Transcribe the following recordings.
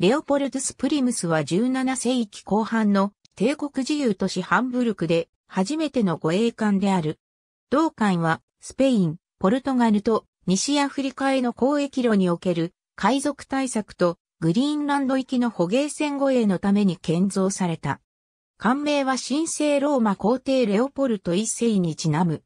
レオポルトス・プリムスは17世紀後半の帝国自由都市ハンブルクで初めての護衛艦である。同艦はスペイン、ポルトガルと西アフリカへの交易路における海賊対策とグリーンランド行きの捕鯨船護衛のために建造された。艦名は神聖ローマ皇帝レオポルト一世にちなむ。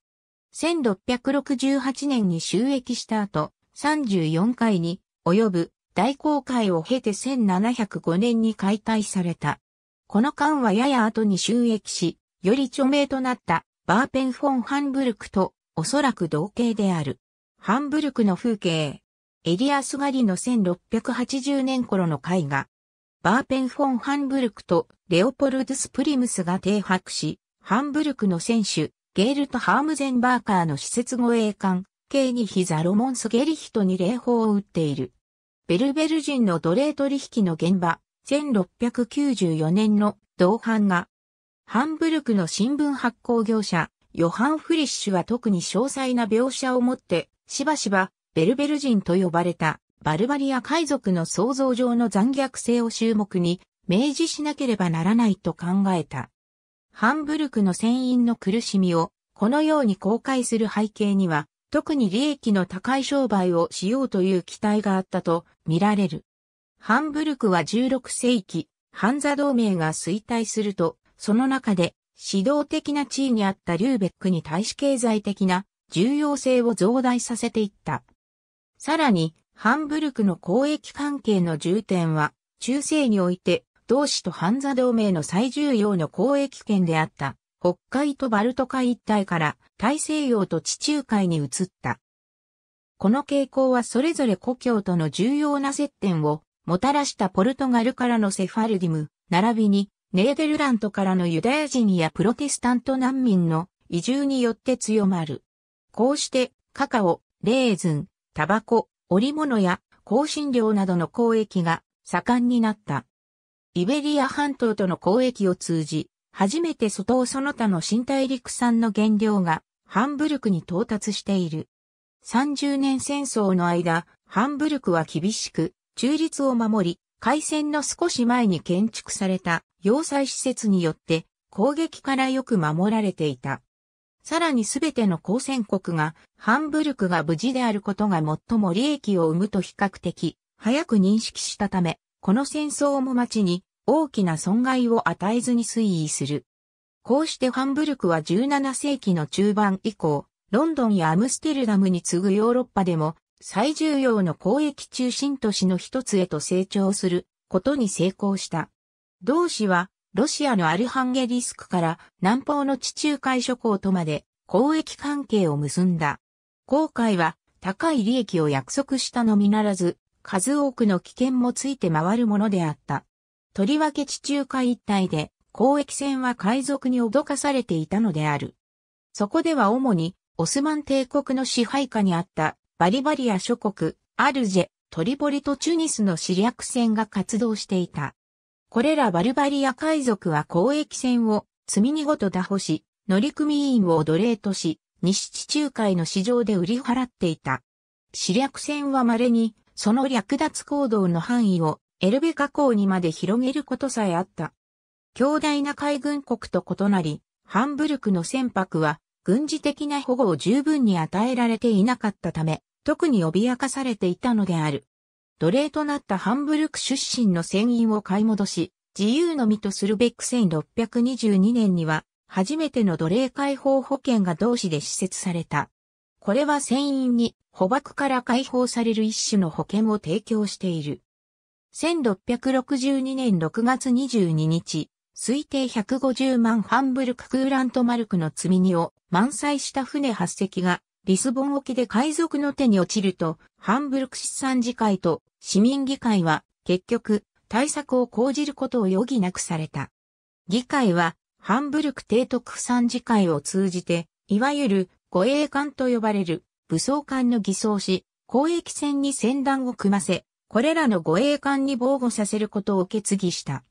1668年に収益した後、34回に及ぶ大航海を経て1705年に解体された。この間はやや後に収益し、より著名となったバーペンフォン・ハンブルクとおそらく同型である。ハンブルクの風景。エリアスガリの1680年頃の絵画。バーペンフォン・ハンブルクとレオポルドス・プリムスが停泊し、ハンブルクの選手、ゲールとハームゼンバーカーの施設護衛艦、イニヒザロモンス・ゲリヒトに礼砲を打っている。ベルベル人の奴隷取引の現場、1694年の同伴が、ハンブルクの新聞発行業者、ヨハン・フリッシュは特に詳細な描写をもって、しばしばベルベル人と呼ばれたバルバリア海賊の想像上の残虐性を注目に明示しなければならないと考えた。ハンブルクの船員の苦しみをこのように公開する背景には特に利益の高い商売をしようという期待があったと見られる。ハンブルクは16世紀、ハンザ同盟が衰退すると、その中で指導的な地位にあったリューベックに対し経済的な重要性を増大させていった。さらに、ハンブルクの交易関係の重点は、中世において、同志とハンザ同盟の最重要の交易圏であった。北海とバルト海一帯から大西洋と地中海に移った。この傾向はそれぞれ故郷との重要な接点をもたらしたポルトガルからのセファルディム、並びにネーデルラントからのユダヤ人やプロテスタント難民の移住によって強まる。こうしてカカオ、レーズン、タバコ、織物や香辛料などの交易が盛んになった。イベリア半島との交易を通じ、初めて外尾その他の新大陸産の原料がハンブルクに到達している。30年戦争の間、ハンブルクは厳しく、中立を守り、海戦の少し前に建築された要塞施設によって攻撃からよく守られていた。さらにすべての交戦国がハンブルクが無事であることが最も利益を生むと比較的早く認識したため、この戦争も町に大きな損害を与えずに推移する。こうしてハンブルクは17世紀の中盤以降、ロンドンやアムステルダムに次ぐヨーロッパでも最重要の交易中心都市の一つへと成長することに成功した。同市はロシアのアルハンゲリスクから南方の地中海諸港とまで交易関係を結んだ。航海は高い利益を約束したのみならず、数多くの危険もついて回るものであった。とりわけ地中海一帯で、交易船は海賊に脅かされていたのである。そこでは主に、オスマン帝国の支配下にあったバリバリア諸国、アルジェ、トリポリとチュニスの死略船が活動していた。これらバルバリア海賊は交易船を積み荷ごと打破し、乗組員を奴隷とし、西地中海の市場で売り払っていた。死略船は稀に、その略奪行動の範囲をエルベ河口にまで広げることさえあった。強大な海軍国と異なり、ハンブルクの船舶は軍事的な保護を十分に与えられていなかったため、特に脅かされていたのである。奴隷となったハンブルク出身の船員を買い戻し、自由の身とするべく1622年には、初めての奴隷解放保険が同士で施設された。これは船員に捕獲から解放される一種の保険を提供している。1662年6月22日、推定150万ハンブルククーラントマルクの積み荷を満載した船8隻がリスボン沖で海賊の手に落ちると、ハンブルク市産次会と市民議会は結局対策を講じることを余儀なくされた。議会はハンブルク提督産次会を通じて、いわゆる護衛艦と呼ばれる武装艦の偽装し、交易船に船団を組ませ、これらの護衛艦に防護させることを決議した。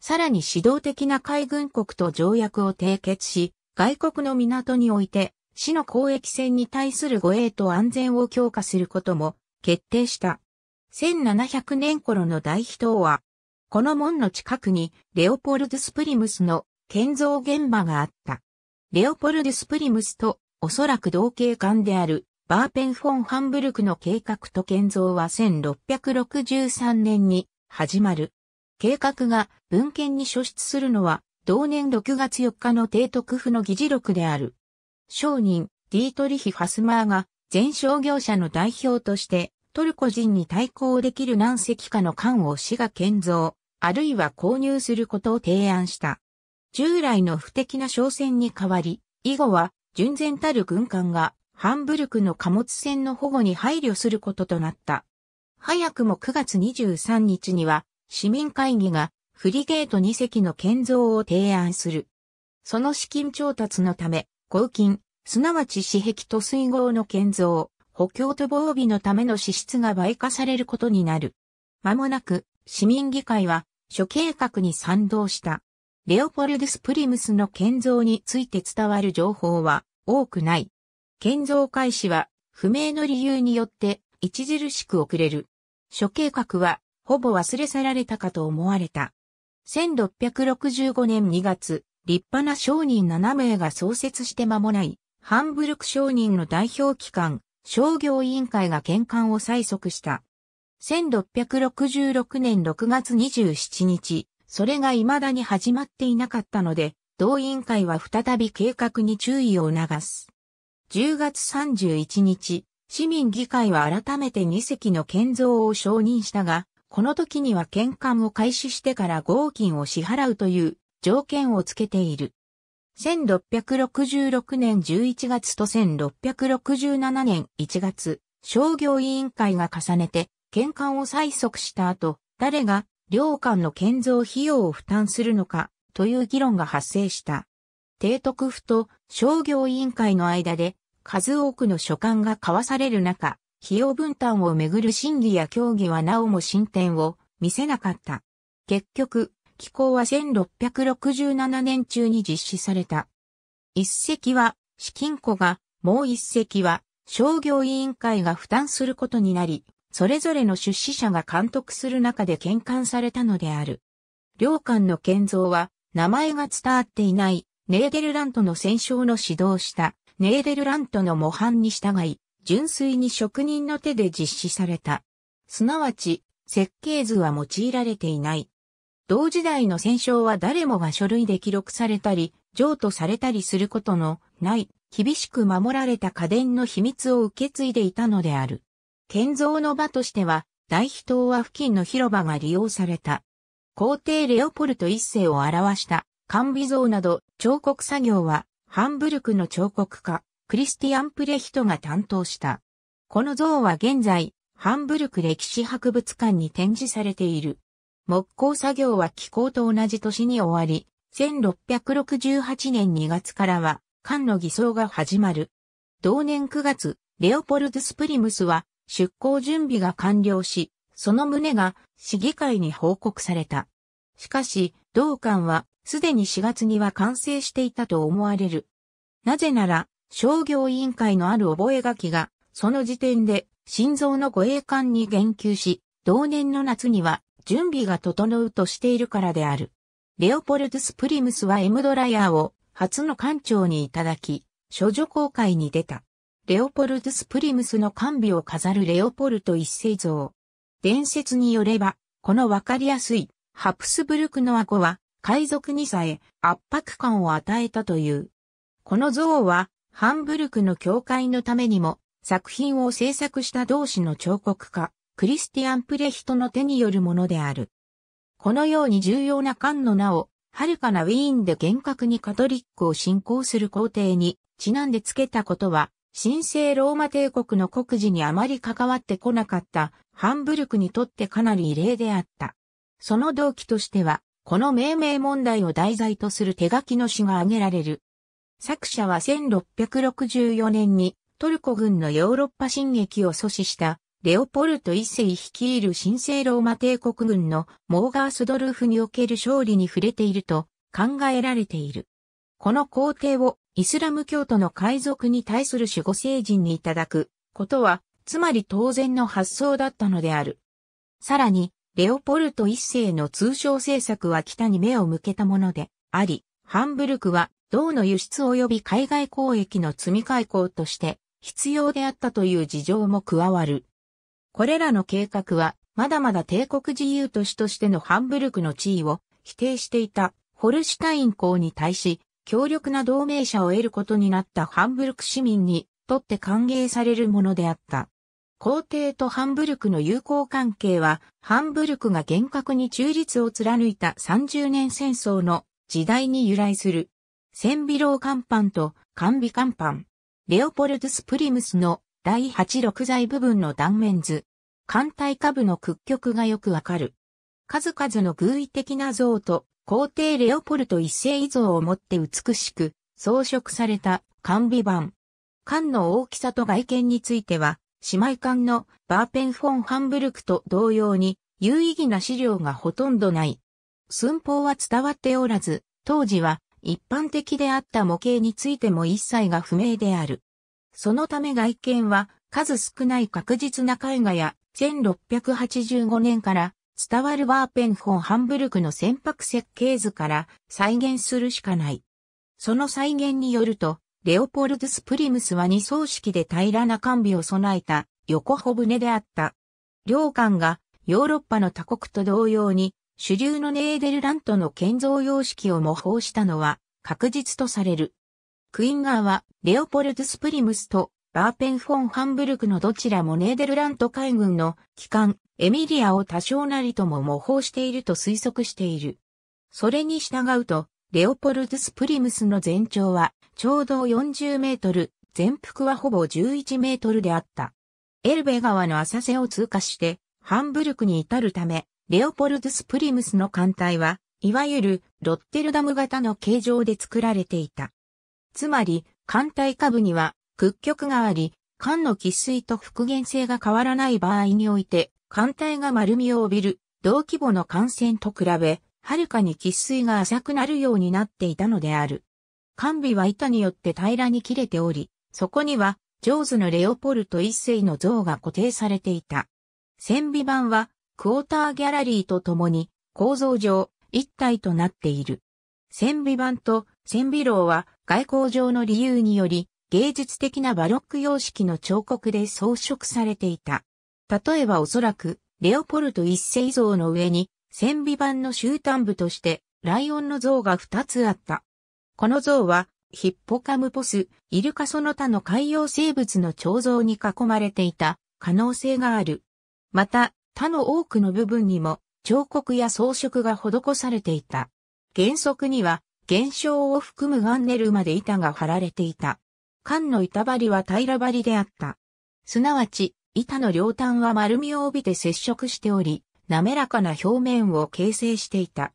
さらに指導的な海軍国と条約を締結し、外国の港において、市の交易船に対する護衛と安全を強化することも決定した。1700年頃の大秘湯は、この門の近くにレオポルドスプリムスの建造現場があった。レオポルドスプリムスとおそらく同型艦であるバーペンフォンハンブルクの計画と建造は1663年に始まる。計画が文献に書出するのは同年6月4日の提督府の議事録である。商人、ディートリヒ・ファスマーが全商業者の代表としてトルコ人に対抗できる何隻かの艦を市が建造、あるいは購入することを提案した。従来の不敵な商船に代わり、以後は純然たる軍艦がハンブルクの貨物船の保護に配慮することとなった。早くも9月23日には市民会議がフリゲート2隻の建造を提案する。その資金調達のため、合金、すなわち私壁と水郷の建造、補強と防備のための支出が倍化されることになる。間もなく、市民議会は、諸計画に賛同した。レオポルドス・プリムスの建造について伝わる情報は多くない。建造開始は不明の理由によって著しく遅れる。諸計画はほぼ忘れ去られたかと思われた。1665年2月、立派な商人7名が創設して間もない、ハンブルク商人の代表機関、商業委員会が見管を催促した。1666年6月27日、それが未だに始まっていなかったので、同委員会は再び計画に注意を促す。10月31日、市民議会は改めて2隻の建造を承認したが、この時には献還を開始してから合金を支払うという条件をつけている。1666年11月と1667年1月、商業委員会が重ねて、献還を催促した後、誰が、領館の建造費用を負担するのか、という議論が発生した。提督府と商業委員会の間で数多くの書簡が交わされる中、費用分担をめぐる審議や協議はなおも進展を見せなかった。結局、寄構は1667年中に実施された。一隻は資金庫が、もう一隻は商業委員会が負担することになり、それぞれの出資者が監督する中で転換されたのである。両館の建造は名前が伝わっていないネーデルラントの戦勝の指導したネーデルラントの模範に従い、純粋に職人の手で実施された。すなわち、設計図は用いられていない。同時代の戦勝は誰もが書類で記録されたり、譲渡されたりすることのない厳しく守られた家電の秘密を受け継いでいたのである。建造の場としては、大秘湯は付近の広場が利用された。皇帝レオポルト一世を表した、甘美像など彫刻作業は、ハンブルクの彫刻家、クリスティアン・プレヒトが担当した。この像は現在、ハンブルク歴史博物館に展示されている。木工作業は気候と同じ年に終わり、1668年2月からは、艦の偽装が始まる。同年9月、レオポルド・スプリムスは、出港準備が完了し、その旨が市議会に報告された。しかし、同館はすでに4月には完成していたと思われる。なぜなら、商業委員会のある覚書が、その時点で、心臓の護衛艦に言及し、同年の夏には、準備が整うとしているからである。レオポルトスプリムスはエムドライヤーを、初の艦長にいただき、処女公開に出た。レオポルトスプリムスの完備を飾るレオポルト一世像。伝説によれば、このわかりやすい、ハプスブルクの顎は、海賊にさえ圧迫感を与えたという。この像は、ハンブルクの教会のためにも、作品を制作した同志の彫刻家、クリスティアン・プレヒトの手によるものである。このように重要な艦の名を、遥かなウィーンで厳格にカトリックを信仰する皇帝に、ちなんで付けたことは、神聖ローマ帝国の国事にあまり関わってこなかったハンブルクにとってかなり異例であった。その動機としては、この命名問題を題材とする手書きの詩が挙げられる。作者は1664年にトルコ軍のヨーロッパ進撃を阻止したレオポルト一世率いる神聖ローマ帝国軍のモーガースドルフにおける勝利に触れていると考えられている。この皇帝をイスラム教徒の海賊に対する守護聖人にいただくことは、つまり当然の発想だったのである。さらに、レオポルト一世の通商政策は北に目を向けたものであり、ハンブルクは銅の輸出及び海外交易の積み開港として必要であったという事情も加わる。これらの計画は、まだまだ帝国自由都市としてのハンブルクの地位を否定していたホルシュタイン公に対し、強力な同盟者を得ることになったハンブルク市民にとって歓迎されるものであった。皇帝とハンブルクの友好関係は、ハンブルクが厳格に中立を貫いた30年戦争の時代に由来する。千ビローカンパンとカビカンパン。レオポルドスプリムスの第86材部分の断面図。艦隊下部の屈曲がよくわかる。数々の偶意的な像と皇帝レオポルト一世遺像をもって美しく装飾された甘美版。艦の大きさと外見については姉妹艦のバーペンフォン・ハンブルクと同様に有意義な資料がほとんどない。寸法は伝わっておらず、当時は一般的であった模型についても一切が不明である。そのため外見は数少ない確実な絵画や1685年から伝わるバーペンフォン・ハンブルクの船舶設計図から再現するしかない。その再現によると、レオポルドスプリムスは二層式で平らな艦尾を備えた横帆船であった。両艦がヨーロッパの他国と同様に主流のネーデルラントの建造様式を模倣したのは確実とされる。クインガーはレオポルドスプリムスとバーペンフォン・ハンブルクのどちらもネーデルラント海軍の機関エミリアを多少なりとも模倣していると推測している。それに従うと、レオポルドスプリムスの全長は、ちょうど40メートル、全幅はほぼ11メートルであった。エルベ川の浅瀬を通過して、ハンブルクに至るため、レオポルドスプリムスの艦隊は、いわゆるロッテルダム型の形状で作られていた。つまり、艦隊下部には屈曲があり、艦の喫水と復元性が変わらない場合において、艦隊が丸みを帯びる同規模の艦船と比べ、はるかに喫水が浅くなるようになっていたのである。完備は板によって平らに切れており、そこには、ジョーズのレオポルト一世の像が固定されていた。千尾版は、クォーターギャラリーとともに、構造上、一体となっている。千尾版と千尾楼は、外交上の理由により、芸術的なバロック様式の彫刻で装飾されていた。例えばおそらく、レオポルト一世像の上に、戦備版の終端部として、ライオンの像が2つあった。この像は、ヒッポカムポス、イルカその他の海洋生物の彫像に囲まれていた可能性がある。また、他の多くの部分にも彫刻や装飾が施されていた。原則には、現象を含むガンネルまで板が張られていた。缶の板張りは平ら張りであった。すなわち、板の両端は丸みを帯びて接触しており、滑らかな表面を形成していた。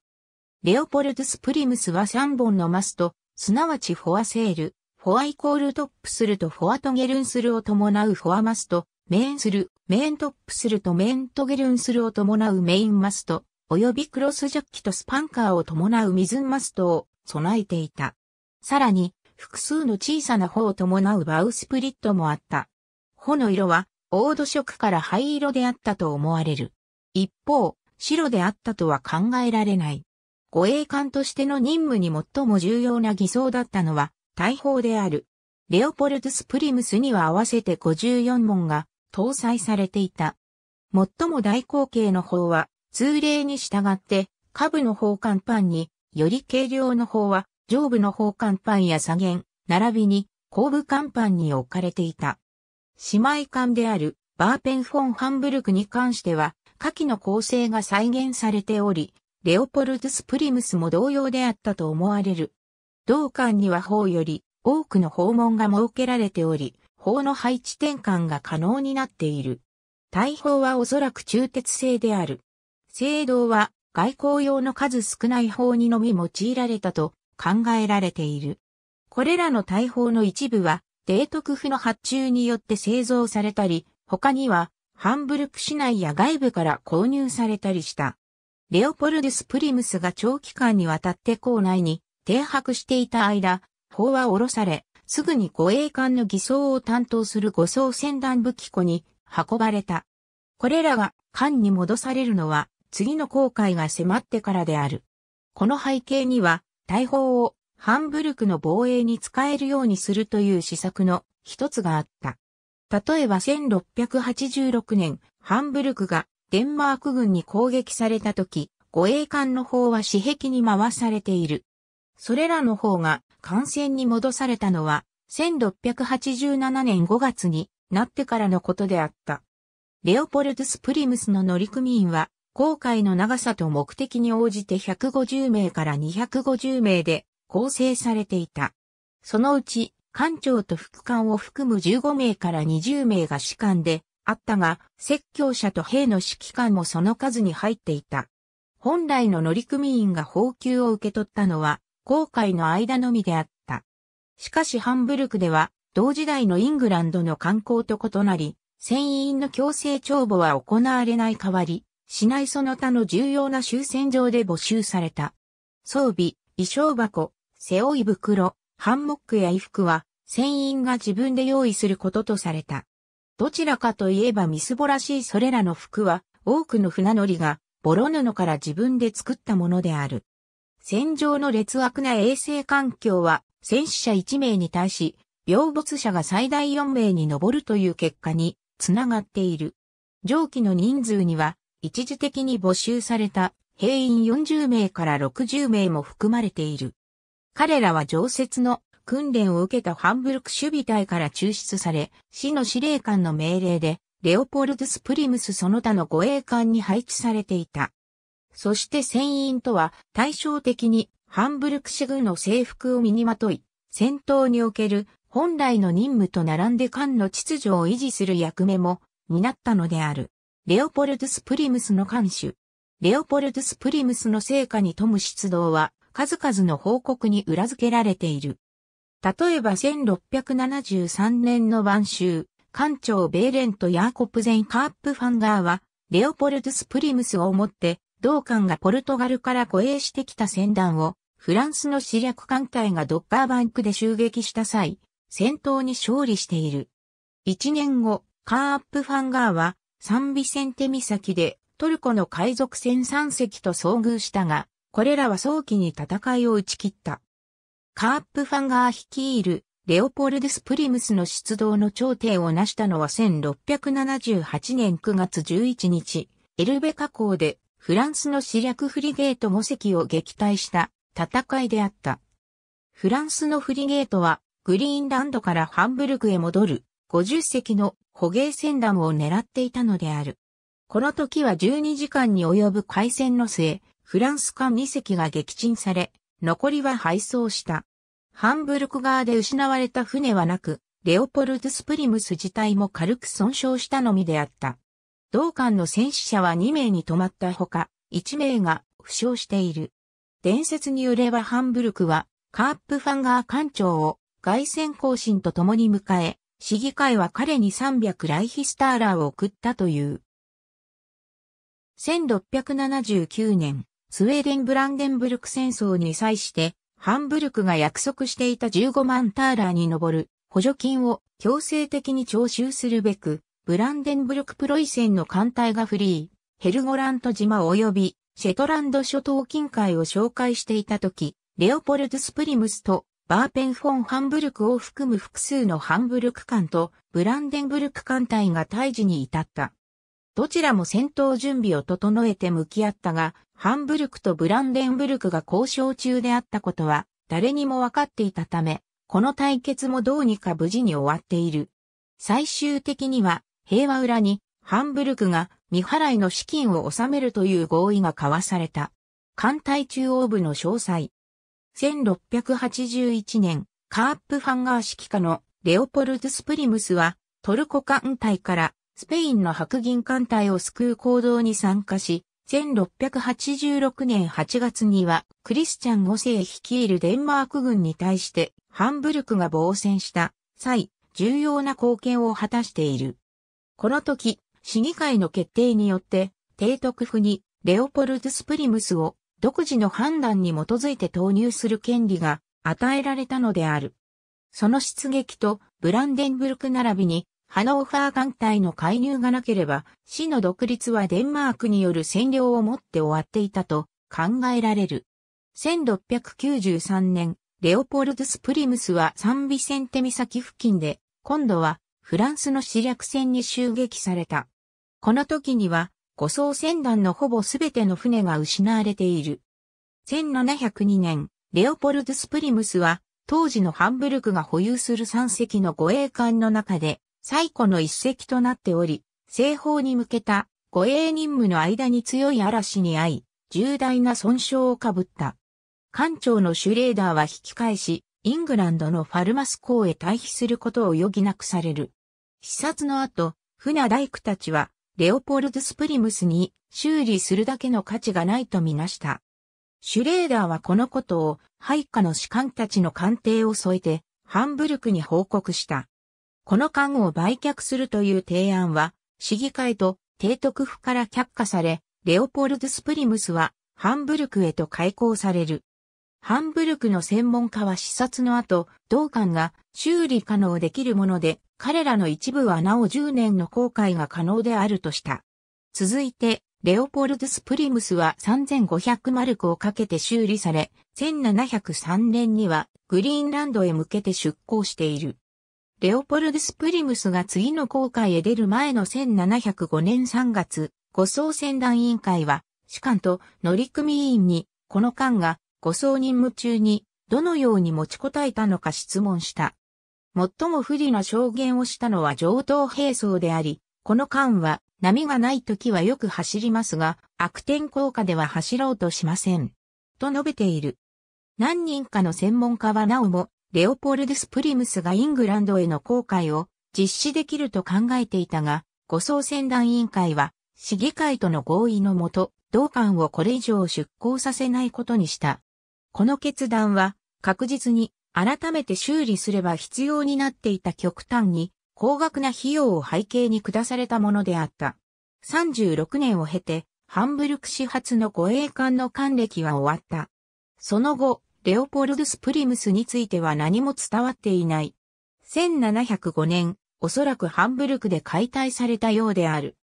レオポルトスプリムスは3本のマスト、すなわちフォアセール、フォアイコールトップするとフォアトゲルンするを伴うフォアマスト、メインする、メイントップするとメイントゲルンするを伴うメインマスト、及びクロスジャッキとスパンカーを伴う水マストを備えていた。さらに、複数の小さな帆を伴うバウスプリットもあった。帆の色は、黄土色から灰色であったと思われる。一方、白であったとは考えられない。護衛艦としての任務に最も重要な偽装だったのは、大砲である。レオポルトスプリムスには合わせて54門が搭載されていた。最も大口径の砲は、通例に従って、下部の砲艦パンに、より軽量の砲は、上部の砲艦パンや左舷、並びに、後部艦パンに置かれていた。姉妹艦である、バーペンフォンハンブルクに関しては、下記の構成が再現されており、レオポルドス・プリムスも同様であったと思われる。同館には法より多くの訪問が設けられており、法の配置転換が可能になっている。大砲はおそらく中鉄製である。聖堂は外交用の数少ない砲にのみ用いられたと考えられている。これらの大砲の一部は、提督府の発注によって製造されたり、他にはハンブルク市内や外部から購入されたりした。レオポルデス・プリムスが長期間にわたって校内に停泊していた間、砲は下ろされ、すぐに護衛艦の偽装を担当する護送船団武器庫に運ばれた。これらが艦に戻されるのは次の航海が迫ってからである。この背景には、大砲をハンブルクの防衛に使えるようにするという施策の一つがあった。例えば1686年、ハンブルクがデンマーク軍に攻撃された時、護衛艦の方は私壁に回されている。それらの方が艦船に戻されたのは、1687年5月になってからのことであった。レオポルトスプリムスの乗組員は、航海の長さと目的に応じて150名から250名で構成されていた。そのうち班長と副官を含む15名から20名が士官であったが、説教者と兵の指揮官もその数に入っていた。本来の乗組員が報給を受け取ったのは、航海の間のみであった。しかしハンブルクでは、同時代のイングランドの観光と異なり、船員の強制帳簿は行われない代わり、市内その他の重要な終戦場で募集された。装備、衣装箱、背負い袋、ハンモックや衣服は船員が自分で用意することとされた。どちらかといえばみすぼらしいそれらの服は、多くの船乗りが、ボロ布から自分で作ったものである。戦場の劣悪な衛生環境は、戦死者1名に対し、病没者が最大4名に上るという結果に、つながっている。上記の人数には、一時的に募集された兵員40名から60名も含まれている。彼らは常設の訓練を受けたハンブルク守備隊から抽出され、市の司令官の命令で、レオポルドスプリムスその他の護衛艦に配置されていた。そして船員とは対照的にハンブルク市軍の制服を身にまとい、戦闘における本来の任務と並んで艦の秩序を維持する役目も担ったのである。レオポルドスプリムスの艦首。レオポルドスプリムスの成果に富む出動は数々の報告に裏付けられている。例えば1673年の晩秋、艦長ベーレンとヤーコプゼン・カープファンガーは、レオポルドスプリムスをもって、同艦がポルトガルから護衛してきた船団を、フランスの死略艦隊がドッカーバンクで襲撃した際、戦闘に勝利している。一年後、カープファンガーは、サンビセンテ岬で、トルコの海賊船3隻と遭遇したが、これらは早期に戦いを打ち切った。カープファンガー率いるレオポルデス・プリムスの出動の頂点を成したのは1678年9月11日、エルベ河口でフランスのシリフリゲート5隻を撃退した戦いであった。フランスのフリゲートはグリーンランドからハンブルクへ戻る50隻の捕鯨船団を狙っていたのである。この時は12時間に及ぶ海戦の末、フランス艦2隻が撃沈され、残りは敗走した。ハンブルク側で失われた船はなく、レオポルトスプリムス自体も軽く損傷したのみであった。同艦の戦死者は2名に止まったほか、1名が負傷している。伝説によればハンブルクは、カープファンガー艦長を外戦行進と共に迎え、市議会は彼に300ライヒスターラーを送ったという。1679年、スウェーデンブランデンブルク戦争に際して、ハンブルクが約束していた15万ターラーに上る補助金を強制的に徴収するべく、ブランデンブルクプロイセンの艦隊がフリー、ヘルゴラント島及びシェトランド諸島近海を紹介していた時、レオポルト・スプリムスとバーペンフォン・ハンブルクを含む複数のハンブルク艦とブランデンブルク艦隊が退治に至った。どちらも戦闘準備を整えて向き合ったが、ハンブルクとブランデンブルクが交渉中であったことは、誰にも分かっていたため、この対決もどうにか無事に終わっている。最終的には、平和裏に、ハンブルクが未払いの資金を納めるという合意が交わされた。艦隊中央部の詳細。1681年、カープファンガー指揮下のレオポルド・スプリムスは、トルコ艦隊からスペインの白銀艦隊を救う行動に参加し、1686年8月にはクリスチャン5世率いるデンマーク軍に対してハンブルクが防戦した際、重要な貢献を果たしている。この時、市議会の決定によって、提督府にレオポルド・スプリムスを独自の判断に基づいて投入する権利が与えられたのである。その出撃とブランデンブルク並びにハノーファー艦隊の介入がなければ、市の独立はデンマークによる占領をもって終わっていたと考えられる。1693年、レオポルドスプリムスはサンビセンテ岬付近で、今度はフランスの死略船に襲撃された。この時には、護送船団のほぼすべての船が失われている。1702年、レオポルドスプリムスは、当時のハンブルクが保有する3隻の護衛艦の中で、最古の一石となっており、西方に向けた護衛任務の間に強い嵐に遭い、重大な損傷をかぶった。艦長のシュレーダーは引き返し、イングランドのファルマス港へ退避することを余儀なくされる。視察の後、船大工たちは、レオポルド・スプリムスに修理するだけの価値がないとみなした。シュレーダーはこのことを、配下の士官たちの艦艇を添えて、ハンブルクに報告した。この間を売却するという提案は、市議会と提督府から却下され、レオポルド・スプリムスはハンブルクへと開港される。ハンブルクの専門家は視察の後、同館が修理可能できるもので、彼らの一部はなお10年の航海が可能であるとした。続いて、レオポルド・スプリムスは3500マルクをかけて修理され、1703年にはグリーンランドへ向けて出港している。レオポルデス・プリムスが次の航海へ出る前の1705年3月、護送船団委員会は、士官と乗組員に、この艦が護送任務中に、どのように持ちこたえたのか質問した。最も不利な証言をしたのは上等兵装であり、この艦は波がない時はよく走りますが、悪天効果では走ろうとしません。と述べている。何人かの専門家はなおも、レオポルデス・プリムスがイングランドへの航海を実施できると考えていたが、護送船団委員会は、市議会との合意のもと、同艦をこれ以上出港させないことにした。この決断は、確実に改めて修理すれば必要になっていた極端に高額な費用を背景に下されたものであった。36年を経て、ハンブルク始発の護衛艦の艦歴は終わった。その後、レオポルドスプリムスについては何も伝わっていない。1705年、おそらくハンブルクで解体されたようである。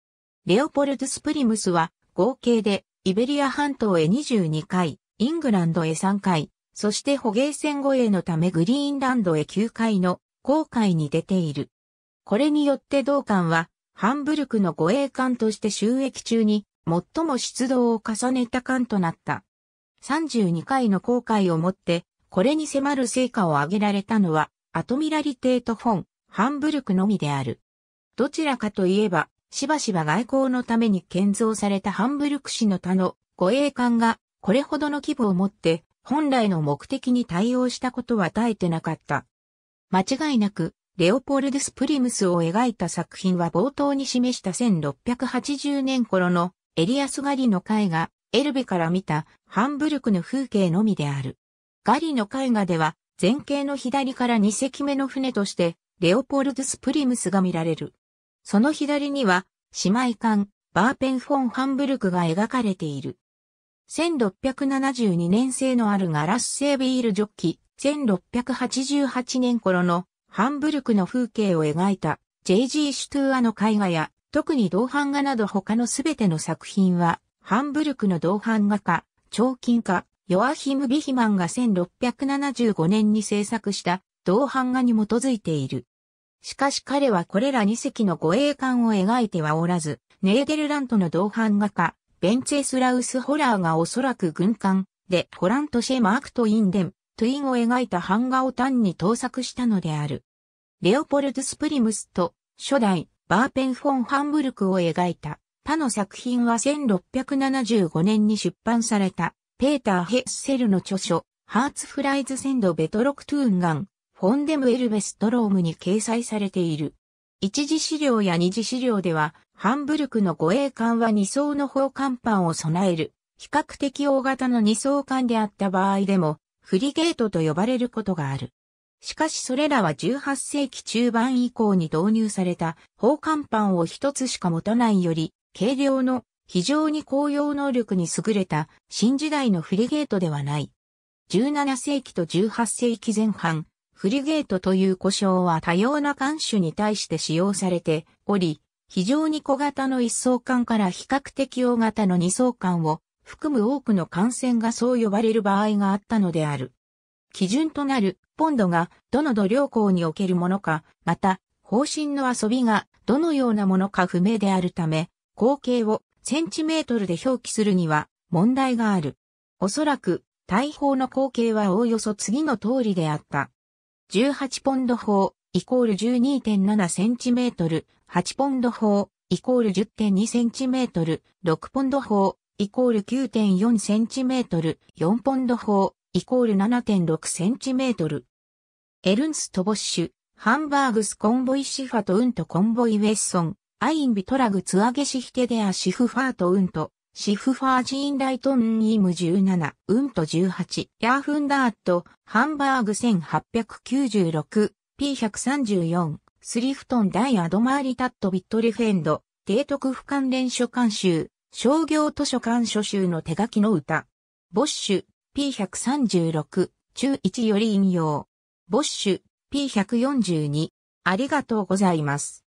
レオポルドスプリムスは合計でイベリア半島へ22回、イングランドへ3回、そして捕鯨船護衛のためグリーンランドへ9回の航海に出ている。これによって同艦はハンブルクの護衛艦として収益中に最も出動を重ねた艦となった。32回の航海をもって、これに迫る成果を挙げられたのは、アトミラリテート・フォン、ハンブルクのみである。どちらかといえば、しばしば外交のために建造されたハンブルク市の他の護衛艦が、これほどの規模を持って、本来の目的に対応したことは耐えてなかった。間違いなく、レオポルデス・プリムスを描いた作品は冒頭に示した1680年頃のエリアス・ガリの絵画、エルベから見たハンブルクの風景のみである。ガリの絵画では、前景の左から2隻目の船として、レオポルドス・プリムスが見られる。その左には、姉妹艦、バーペンフォン・ハンブルクが描かれている。1672年製のあるガラス製ビールジョッキ、1688年頃のハンブルクの風景を描いた J.G. シュトゥーアの絵画や、特に銅版画など他のすべての作品は、ハンブルクの同伴画家、彫金家、ヨアヒム・ビヒマンが1675年に制作した同伴画に基づいている。しかし彼はこれら2隻の護衛艦を描いてはおらず、ネーデルラントの同伴画家、ベンチェスラウス・ホラーがおそらく軍艦でホラント・シェ・マークト・インデン、トゥインを描いた版画を単に盗作したのである。レオポルト・スプリムスと初代バーペン・フォン・ハンブルクを描いた他の作品は1675年に出版された、ペーター・ヘッセルの著書、ハーツフライズ・センド・ベトロクトゥーンガン、フォンデム・エルベストロームに掲載されている。一次資料や二次資料では、ハンブルクの護衛艦は二層の砲艦板を備える、比較的大型の二層艦であった場合でも、フリゲートと呼ばれることがある。しかしそれらは18世紀中盤以降に導入された砲艦板を一つしか持たないより軽量の非常に高揚能力に優れた新時代のフリゲートではない。17世紀と18世紀前半、フリゲートという呼称は多様な艦種に対して使用されており、非常に小型の1層艦から比較的大型の2層艦を含む多くの艦船がそう呼ばれる場合があったのである。基準となるポンドがどの度量衡におけるものか、また方針の遊びがどのようなものか不明であるため、口径をセンチメートルで表記するには問題がある。おそらく大砲の口径はおおよそ次の通りであった。18ポンド砲イコール12.7センチメートル、8ポンド砲イコール10.2センチメートル、6ポンド砲イコール9.4センチメートル、4ポンド砲イコール7.6センチメートル。エルンスト・ボッシュ、ハンバーグス・コンボイ・シファとウント・コンボイ・ウェッソン、アインビトラグツアゲシヒテデアシフファートウント、シフファージーンライトンイム17、ウント18、ヤーフンダーット、ハンバーグ1896、P134、スリフトンダイアドマーリタットビットリフェンド、提督不関連書監修、商業図書館書集の手書きの歌。ボッシュ P136 中1より引用。ボッシュ P142 ありがとうございます。